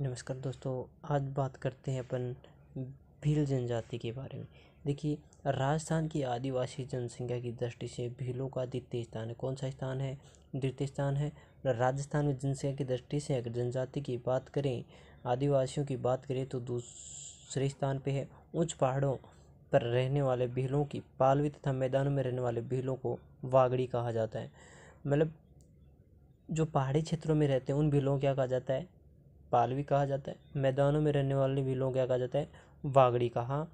नमस्कार दोस्तों आज बात करते हैं अपन भील जनजाति के बारे में देखिए राजस्थान की आदिवासी जनसंख्या की दृष्टि से भीलों का द्वितीय स्थान है कौन सा स्थान है द्वितीय स्थान है राजस्थान में जनसंख्या की दृष्टि से अगर जनजाति की बात करें आदिवासियों की बात करें तो दूसरे स्थान पे है उच्च पहाड़ों पर रहने वाले भीलों की पालवी तथा मैदानों में रहने वाले भीलों को वागड़ी कहा जाता है मतलब जो पहाड़ी क्षेत्रों में रहते हैं उन भीलों क्या कहा जाता है पालवी कहा जाता है मैदानों में रहने वाले भीलों को क्या कहा जाता है वागड़ी कहा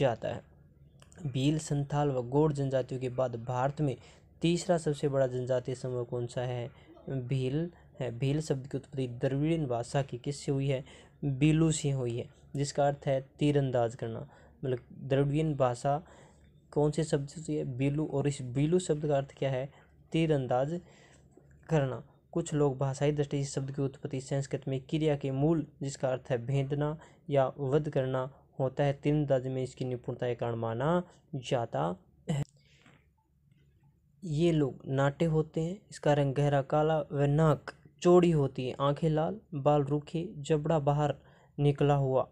जाता है भील संथाल व गोड़ जनजातियों के बाद भारत में तीसरा सबसे बड़ा जनजातीय समूह कौन सा है भील है भील शब्द की उत्पत्ति द्रविड़ीन भाषा की किससे हुई है बीलू से हुई है जिसका अर्थ है तीरंदाज करना मतलब द्रविड़ीन भाषा कौन से शब्द से है बीलू और इस बीलू शब्द का अर्थ क्या है तीरंदाज करना कुछ लोग भाषाई दृष्टि इस शब्द की उत्पत्ति संस्कृत में क्रिया के मूल जिसका अर्थ है भेदना या वध करना होता है तीन दर्ज में इसकी निपुणता के कारण माना जाता है ये लोग नाटे होते हैं इसका रंग गहरा काला व नाक चौड़ी होती है आंखें लाल बाल रूखे जबड़ा बाहर निकला हुआ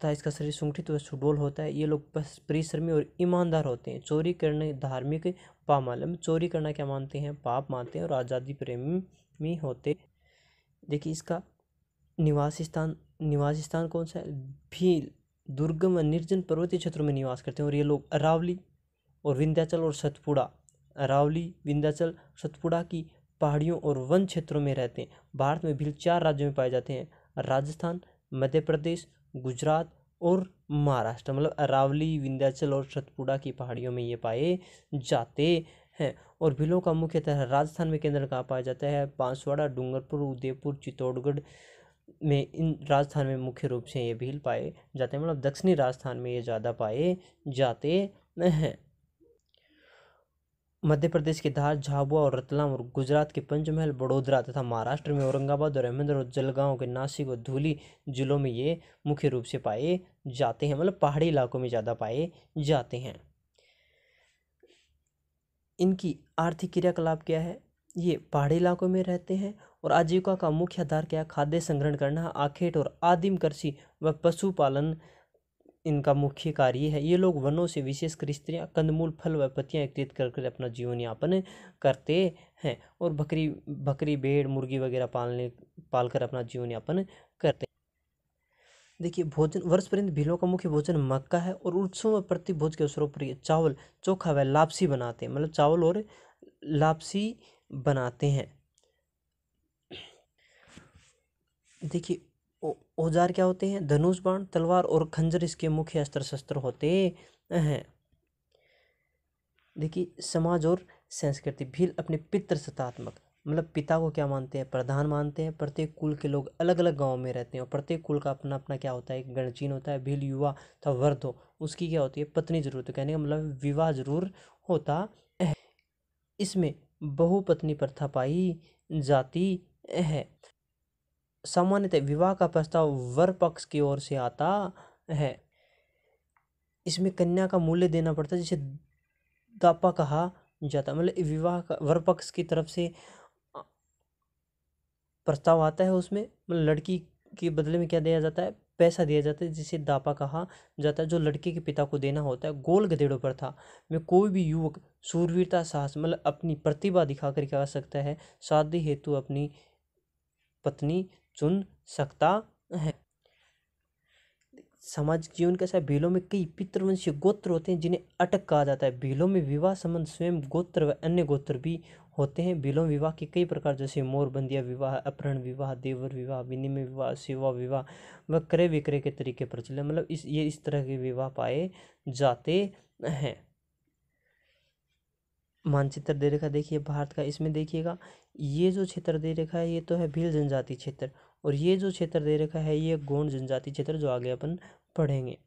तथा इसका शरीर संगठित व तो सुडोल होता है ये लोग बस परिश्रमी और ईमानदार होते हैं चोरी करने धार्मिक पामाल चोरी करना क्या मानते हैं पाप मानते हैं और आज़ादी प्रेमी होते देखिए इसका निवास स्थान निवास स्थान कौन सा है भील दुर्गम व निर्जन पर्वतीय क्षेत्रों में निवास करते हैं और ये लोग अरावली और विंध्याचल और सतपुड़ा अरावली विंध्याचल सतपुड़ा की पहाड़ियों और वन क्षेत्रों में रहते हैं भारत में भील चार राज्यों में पाए जाते हैं राजस्थान मध्य प्रदेश गुजरात और महाराष्ट्र मतलब अरावली विंध्याचल और सतपुड़ा की पहाड़ियों में ये पाए जाते हैं और भीलों का मुख्यतः राजस्थान में केंद्र कहाँ पाया जाता है बांसवाड़ा डूंगरपुर उदयपुर चित्तौड़गढ़ में इन राजस्थान में मुख्य रूप से ये भील पाए जाते हैं मतलब दक्षिणी राजस्थान में ये ज़्यादा पाए जाते हैं मध्य प्रदेश के धार झाबुआ और रतलाम और गुजरात के पंचमहल बड़ोदरा तथा महाराष्ट्र में औरंगाबाद और अहमदनगर और जलगांव के नासिक और धूली जिलों में ये मुख्य रूप से पाए जाते हैं मतलब पहाड़ी इलाकों में ज़्यादा पाए जाते हैं इनकी आर्थिक क्रियाकलाप क्या है ये पहाड़ी इलाकों में रहते हैं और आजीविका का मुख्य आधार क्या है खाद्य संग्रहण करना आखेट और आदिम कृषि व पशुपालन इनका मुख्य कार्य है ये लोग वनों से विशेषकर स्त्रियाँ कंदमूल फल व पत्तियाँ एकत्रित कर कर अपना जीवन यापन करते हैं और बकरी बकरी भेड़ मुर्गी वगैरह पालने पाल कर अपना जीवन यापन करते हैं देखिए भोजन वर्ष पर्यंत भीलों का मुख्य भोजन मक्का है और उत्सव में प्रति भोज के अवसरों पर चावल चोखा व लापसी बनाते हैं मतलब चावल और लापसी बनाते हैं देखिए औजार क्या होते हैं धनुष बाण तलवार और खंजर इसके मुख्य अस्त्र शस्त्र होते हैं देखिए समाज और संस्कृति भील अपने पितृसत्तात्मक मतलब पिता को क्या मानते हैं प्रधान मानते हैं प्रत्येक कुल के लोग अलग अलग गाँव में रहते हैं और प्रत्येक कुल का अपना अपना क्या होता है एक गणचीन होता है भील युवा था वर्ध हो उसकी क्या होती है पत्नी जरूर तो कहने का मतलब विवाह जरूर होता है इसमें बहुपत्नी प्रथा पाई जाती है सामान्यतः विवाह का प्रस्ताव वर पक्ष की ओर से आता है इसमें कन्या का मूल्य देना पड़ता है जिसे दापा कहा जाता मतलब विवाह का वर पक्ष की तरफ से प्रस्ताव आता है उसमें मतलब लड़की के बदले में क्या दिया जाता है पैसा दिया जाता है जिसे दापा कहा जाता है जो लड़के के पिता को देना होता है गोल गधेड़ों पर था मैं कोई भी युवक सूरवीरता साहस मतलब अपनी प्रतिभा दिखा दिखाकर क्या सकता है शादी हेतु अपनी पत्नी चुन सकता है सामाजिक जीवन के साथ भीलों में कई पितृवंशीय गोत्र होते हैं जिन्हें अटक कहा जाता है भीलों में विवाह संबंध स्वयं गोत्र व अन्य गोत्र भी होते हैं भीलों में विवाह के कई प्रकार जैसे मोरबंदिया विवाह अपहरण विवाह देवर विवाह विनिमय विवाह सेवा विवाह व क्रय विक्रय के तरीके प्रचलित मतलब इस ये इस तरह के विवाह पाए जाते हैं मानचित्र दे रेखा देखिए भारत का इसमें देखिएगा ये जो क्षेत्र दे रेखा है ये तो है भील जनजाति क्षेत्र और ये जो क्षेत्र दे रखा है ये गौंड जनजाति क्षेत्र जो आगे अपन पढ़ेंगे